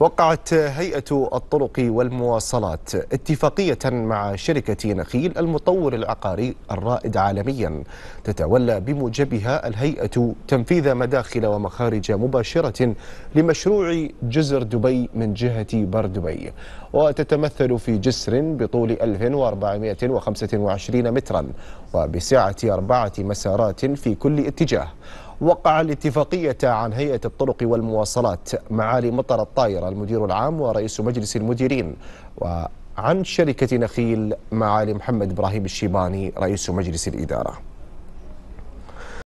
وقعت هيئة الطرق والمواصلات اتفاقية مع شركة نخيل المطور العقاري الرائد عالميا تتولى بموجبها الهيئة تنفيذ مداخل ومخارج مباشرة لمشروع جزر دبي من جهة بر دبي وتتمثل في جسر بطول 1425 مترا وبسعة أربعة مسارات في كل اتجاه وقع الاتفاقية عن هيئة الطرق والمواصلات معالي مطر الطائرة المدير العام ورئيس مجلس المديرين وعن شركة نخيل معالي محمد إبراهيم الشيباني رئيس مجلس الإدارة